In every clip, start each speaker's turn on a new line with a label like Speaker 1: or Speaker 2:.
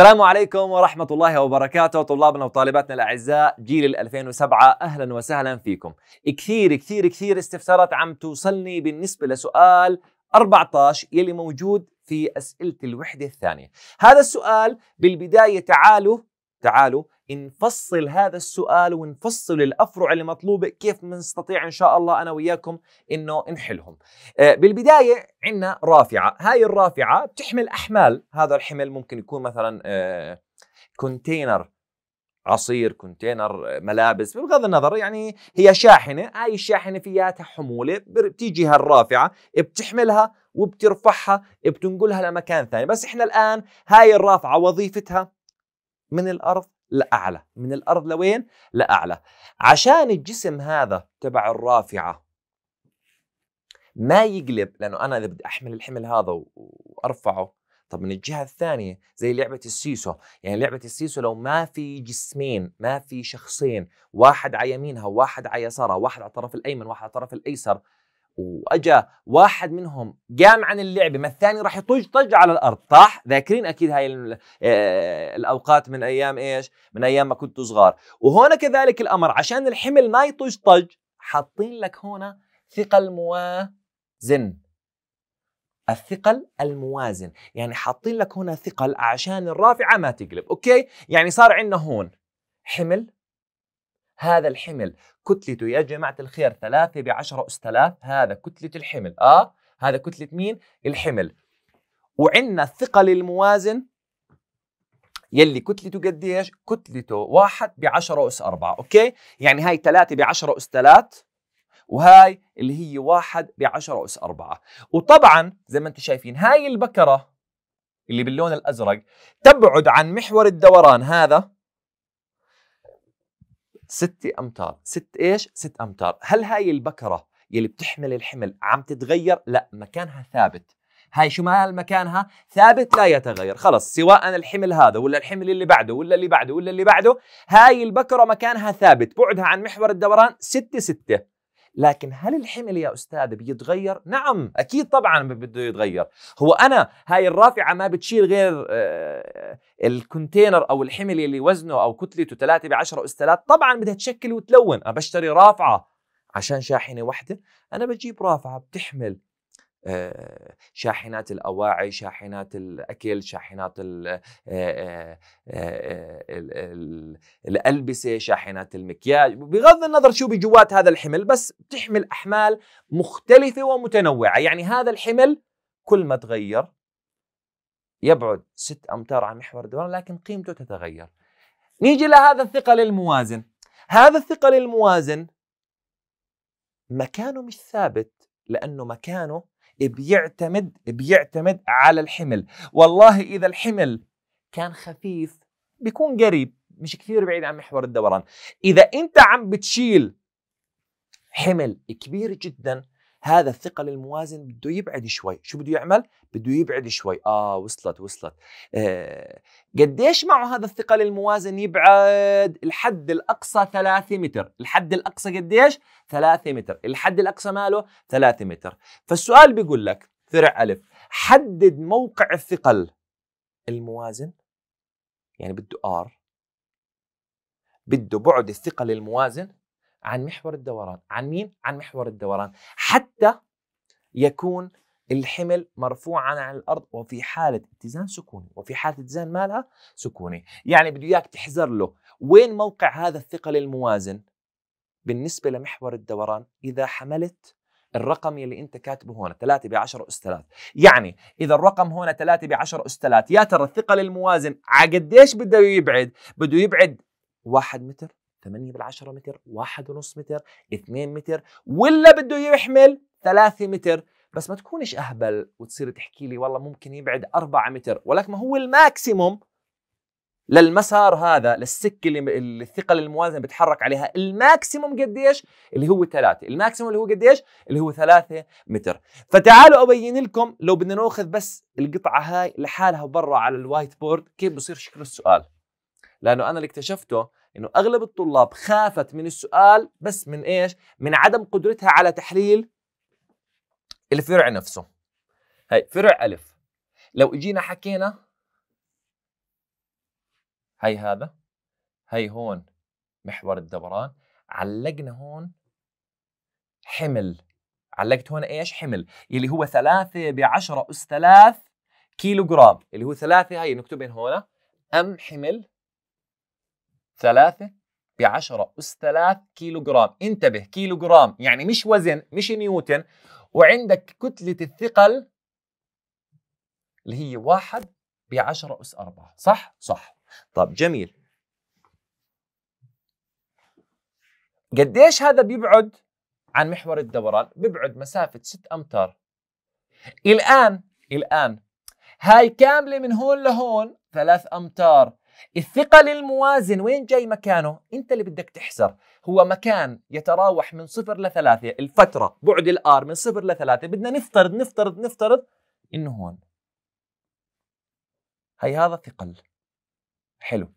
Speaker 1: السلام عليكم ورحمة الله وبركاته طلابنا وطالباتنا الأعزاء جيل 2007 أهلا وسهلا فيكم كثير كثير كثير استفسارات عم توصلني بالنسبة لسؤال 14 يلي موجود في أسئلة الوحدة الثانية هذا السؤال بالبداية تعالوا تعالوا نفصل هذا السؤال ونفصل الافرع المطلوبه كيف بنستطيع ان شاء الله انا وياكم انه نحلهم. آه، بالبدايه عندنا رافعه، هاي الرافعه بتحمل احمال، هذا الحمل ممكن يكون مثلا كونتينر آه، عصير كونتينر آه، ملابس بغض النظر يعني هي شاحنه هاي الشاحنه فياتها حموله بتيجي هالرافعه بتحملها وبترفعها بتنقلها لمكان ثاني بس احنا الان هاي الرافعه وظيفتها من الارض لأعلى من الأرض لوين؟ لأعلى عشان الجسم هذا تبع الرافعة ما يقلب لأنه أنا إذا بدي أحمل الحمل هذا وأرفعه طب من الجهة الثانية زي لعبة السيسو يعني لعبة السيسو لو ما في جسمين ما في شخصين واحد على يمينها وواحد على يسارها واحد على الطرف الأيمن واحد على الطرف الأيسر واجا واحد منهم قام عن اللعبه ما الثاني راح يطج طج على الارض طاح ذاكرين اكيد هاي آه، الاوقات من ايام ايش من ايام ما كنتوا صغار وهنا كذلك الامر عشان الحمل ما يطج طج حاطين لك هنا ثقل موازن الثقل الموازن يعني حاطين لك هنا ثقل عشان الرافعه ما تقلب اوكي يعني صار عندنا هون حمل هذا الحمل كتلته يا جماعة الخير 3 بعشرة أس 3 هذا كتلة الحمل آه هذا كتلة مين؟ الحمل وعندنا الثقل الموازن يلي كتلته قديش؟ كتلته 1 بعشرة أس 4 أوكي؟ يعني هاي 3 بعشرة أس 3 وهاي اللي هي 1 بعشرة أس 4 وطبعا زي ما انتم شايفين هاي البكرة اللي باللون الأزرق تبعد عن محور الدوران هذا ست امتار ست ايش ست امتار هل هاي البكره يلي بتحمل الحمل عم تتغير لا مكانها ثابت هاي شو مال مكانها ثابت لا يتغير خلص سواء الحمل هذا ولا الحمل اللي بعده ولا اللي بعده ولا اللي بعده هاي البكرة مكانها ثابت بعدها عن محور الدوران ستة ستة لكن هل الحمل يا أستاذ بيتغير؟ نعم أكيد طبعا بده يتغير هو أنا هاي الرافعة ما بتشيل غير آه، الكونتينر أو الحمل اللي وزنه أو كتلته 3 ب 10 أستاذات طبعا بدها تشكل وتلون أنا بشتري رافعة عشان شاحنة واحدة أنا بجيب رافعة بتحمل آه، شاحنات الاواعي شاحنات الاكل شاحنات آه، آه، الالبسه شاحنات المكياج بغض النظر شو بجوات هذا الحمل بس بتحمل احمال مختلفه ومتنوعه يعني هذا الحمل كل ما تغير يبعد 6 امتار عن محور الدوران لكن قيمته تتغير نيجي لهذا الثقل الموازن هذا الثقل الموازن مكانه مش ثابت لانه مكانه بيعتمد بيعتمد على الحمل والله اذا الحمل كان خفيف بيكون قريب مش كثير بعيد عن محور الدوران اذا انت عم بتشيل حمل كبير جدا هذا الثقل الموازن بده يبعد شوي شو بده يعمل بده يبعد شوي اه وصلت وصلت آه قديش معه هذا الثقل الموازن يبعد الحد الاقصى 3 متر الحد الاقصى قديش 3 متر الحد الاقصى ماله 3 متر فالسؤال بيقول لك فرع الف حدد موقع الثقل الموازن يعني بده ار بده بعد الثقل الموازن عن محور الدوران عن مين؟ عن محور الدوران حتى يكون الحمل مرفوعا عن الارض وفي حاله اتزان سكوني وفي حاله اتزان مالها سكوني يعني بده اياك تحذر له وين موقع هذا الثقل الموازن بالنسبه لمحور الدوران اذا حملت الرقم يلي انت كاتبه هون 3 ب 10 اس 3 يعني اذا الرقم هون 3 ب 10 اس 3 يا ترى الثقل الموازن على قديش بده يبعد بده يبعد 1 متر 8 بالعشرة متر 1.5 متر 2 متر ولا بده يحمل 3 متر بس ما تكونش اهبل وتصير تحكي لي والله ممكن يبعد 4 متر ولك ما هو الماكسيموم للمسار هذا للسكه اللي الثقل الموازنه بتحرك عليها الماكسيموم قديش اللي هو ثلاثة الماكسيموم اللي هو قديش اللي هو 3 متر فتعالوا ابين لكم لو بدنا ناخذ بس القطعه هاي لحالها برا على الوايت بورد كيف بصير شكل السؤال لانه انا اللي اكتشفته انه اغلب الطلاب خافت من السؤال بس من ايش؟ من عدم قدرتها على تحليل الفرع نفسه. هي فرع الف لو اجينا حكينا هي هذا هي هون محور الدوران علقنا هون حمل علقت هون ايش حمل اللي هو 3 ب 10 اس 3 كيلو جرام اللي هو 3 هي نكتبين هون ام حمل ثلاثة بعشرة أس ثلاث كيلو جرام انتبه كيلو جرام يعني مش وزن مش نيوتن وعندك كتلة الثقل اللي هي واحد بعشرة أس أربعة صح؟ صح طب جميل قديش هذا بيبعد عن محور الدوران؟ بيبعد مسافة 6 أمتار الآن الآن هاي كاملة من هون لهون 3 أمتار الثقة للموازن وين جاي مكانه؟ أنت اللي بدك تحسر هو مكان يتراوح من صفر لثلاثة الفترة بعد الآر من صفر لثلاثة بدنا نفترض نفترض نفترض إنه هون هي هذا الثقل حلو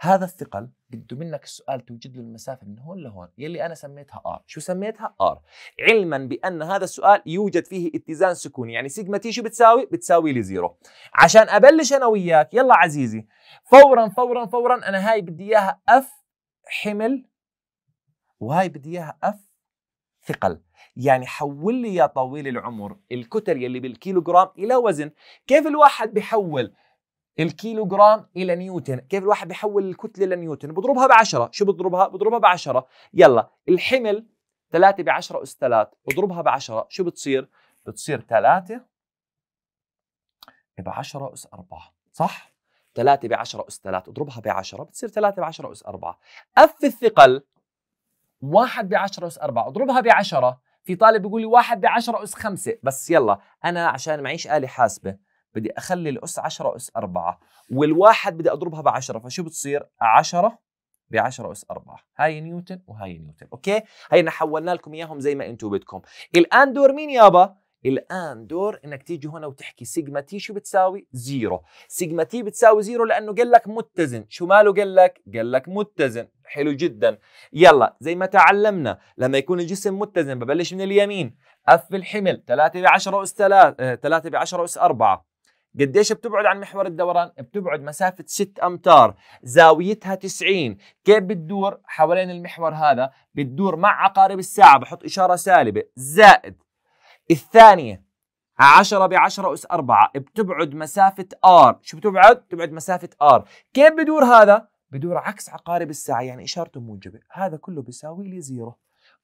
Speaker 1: هذا الثقل بده منك السؤال توجد له المسافه من هون لهون يلي انا سميتها ار شو سميتها ار علما بان هذا السؤال يوجد فيه اتزان سكوني يعني سيجما تي شو بتساوي بتساوي لي زيرو عشان ابلش انا وياك يلا عزيزي فورا فورا فورا انا هاي بدي اياها اف حمل وهاي بدي اياها اف ثقل يعني حول لي يا طويل العمر الكتل يلي بالكيلوغرام الى وزن كيف الواحد بيحول الكيلو جرام الى نيوتن كيف الواحد بيحول الكتله الى نيوتن بضربها بعشرة شو بضربها بضربها بعشرة يلا الحمل 3 بعشرة أس 3 بضربها بعشرة شو بتصير بتصير 3 بعشرة أس 4 صح 3 بعشرة أس 3 اضربها بعشرة بتصير 3 بعشرة أس 4 أف الثقل 1 بعشرة أس 4 اضربها بعشرة في طالب بيقول لي 1 بعشرة أس 5 بس يلا أنا عشان معيش آلة حاسبة بدي اخلي الاس 10 اس 4 والواحد بدي اضربها ب 10 فشو بتصير 10 ب 10 اس 4 هاي نيوتن وهاي نيوتن اوكي هينا حولنا لكم اياهم زي ما انتم بدكم الان دور مين يابا الان دور انك تيجي هنا وتحكي سيجما تي شو بتساوي زيرو سيجما تي بتساوي زيرو لانه قال لك متزن شو ماله قال لك قال لك متزن حلو جدا يلا زي ما تعلمنا لما يكون الجسم متزن ببلش من اليمين اف الحمل 3 ب 10 اس 3 3 ب 10 اس 4 قديش بتبعد عن محور الدوران؟ بتبعد مسافة 6 أمتار زاويتها 90 كيف بتدور حوالين المحور هذا؟ بتدور مع عقارب الساعة بحط إشارة سالبة زائد الثانية 10 ب 10 أس 4 بتبعد مسافة R شو بتبعد؟ بتبعد مسافة R كيف بدور هذا؟ بدور عكس عقارب الساعة يعني إشارته موجبة هذا كله بيساوي لي زيرو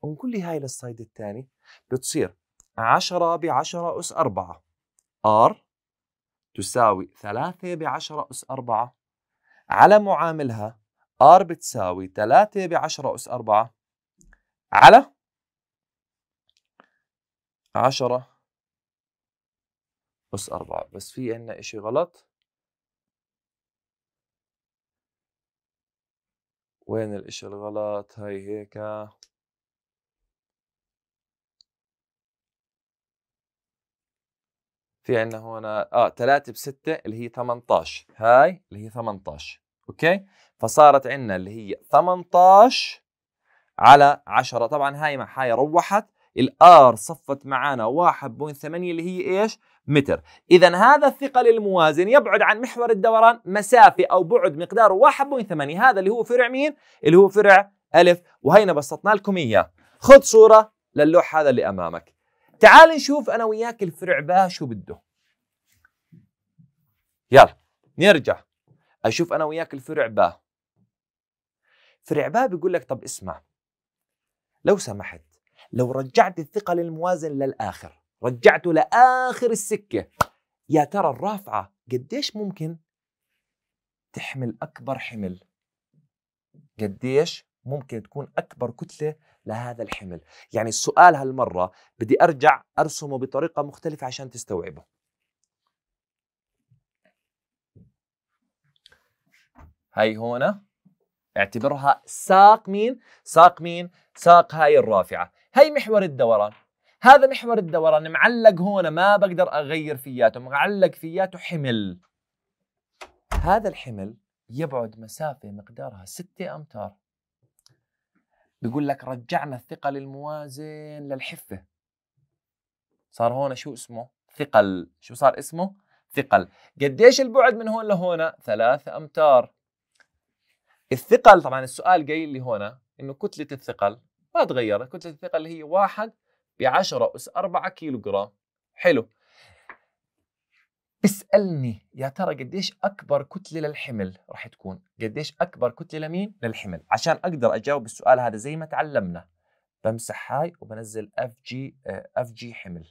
Speaker 1: ونقول لي هاي للصيد الثاني بتصير 10 ب 10 أس 4 R تساوي 3 ب 10 أس 4 على معاملها R بتساوي 3 ب 10 أس 4 على 10 أس 4 بس في عندنا إشي غلط وين الإشي الغلط هاي هيك في عندنا هنا اه 3 ب 6 اللي هي 18 هاي اللي هي 18 اوكي فصارت عندنا اللي هي 18 على 10 طبعا هاي مع هاي روحت الار صفت معنا 1.8 اللي هي ايش متر اذا هذا الثقل الموازن يبعد عن محور الدوران مسافه او بعد مقداره 1.8 هذا اللي هو فرع مين اللي هو فرع الف وهينا بسطنا لكم اياه خذ صوره للوح هذا اللي امامك تعال نشوف انا وياك الفرع با شو بده يلا نرجع اشوف انا وياك الفرع با فرع با بيقول لك طب اسمع لو سمحت لو رجعت الثقل الموازن للاخر رجعته لاخر السكه يا ترى الرافعه قديش ممكن تحمل اكبر حمل قديش ممكن تكون اكبر كتله لهذا الحمل يعني السؤال هالمره بدي ارجع ارسمه بطريقه مختلفه عشان تستوعبه هاي هون اعتبرها ساق مين ساق مين ساق هاي الرافعه هاي محور الدوران هذا محور الدوران معلق هون ما بقدر اغير فياته معلق فياته حمل هذا الحمل يبعد مسافه مقدارها 6 امتار بيقول لك رجعنا الثقة للموازن للحفة صار هون شو اسمه ثقل شو صار اسمه ثقل قديش البعد من هون لهون ثلاثة أمتار الثقل طبعا السؤال جاي لي هون انه كتلة الثقل ما تغيرت كتلة الثقل هي واحد بعشرة أس أربعة كيلو جرام حلو اسألني يا ترى قديش أكبر كتلة للحمل راح تكون قديش أكبر كتلة لمين للحمل عشان أقدر أجاوب السؤال هذا زي ما تعلمنا بمسح هاي وبنزل اف جي اف جي حمل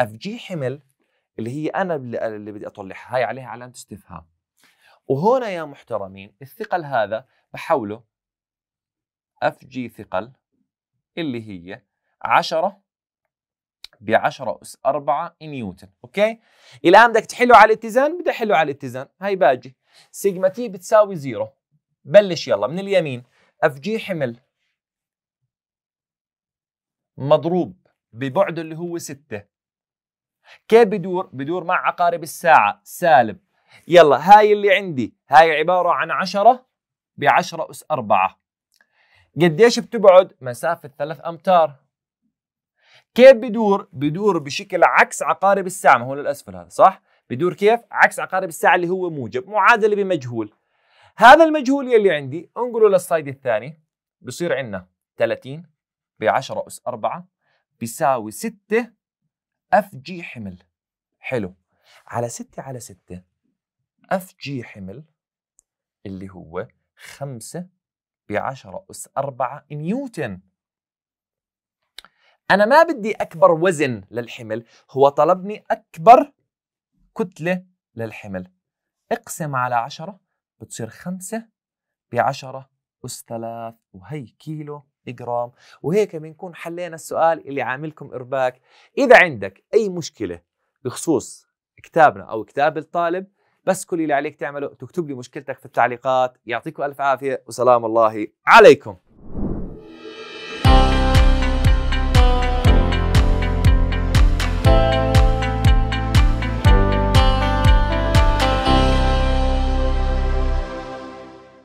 Speaker 1: اف جي حمل اللي هي انا اللي بدي اطلعها هاي عليها علامه استفهام وهنا يا محترمين الثقل هذا بحوله اف جي ثقل اللي هي 10 ب 10 أس 4 نيوتن أوكي الآن بدك تحله على الاتزان بدي أحله على الاتزان هاي باجي سيجما تي بتساوي زيرو بلش يلا من اليمين اف جي حمل مضروب ببعده اللي هو 6 كيف بدور بدور مع عقارب الساعة سالب يلا هاي اللي عندي هاي عبارة عن 10 ب 10 أس 4 قديش بتبعد مسافة 3 أمتار كيف بدور؟ بدور بشكل عكس عقارب الساعة ما هو للأسفل هذا صح؟ بدور كيف؟ عكس عقارب الساعة اللي هو موجب معادلة بمجهول هذا المجهول يلي عندي انقله للصيد الثاني بصير عندنا 30 ب 10 أس 4 بيساوي 6 اف جي حمل حلو على 6 على 6 اف جي حمل اللي هو 5 ب 10 أس 4 نيوتن أنا ما بدي أكبر وزن للحمل هو طلبني أكبر كتلة للحمل اقسم على عشرة بتصير خمسة بعشرة أس ثلاث وهي كيلو جرام وهيك بنكون حلينا السؤال اللي عاملكم إرباك إذا عندك أي مشكلة بخصوص كتابنا أو كتاب الطالب بس كل اللي عليك تعمله تكتب لي مشكلتك في التعليقات يعطيكم ألف عافية وسلام الله عليكم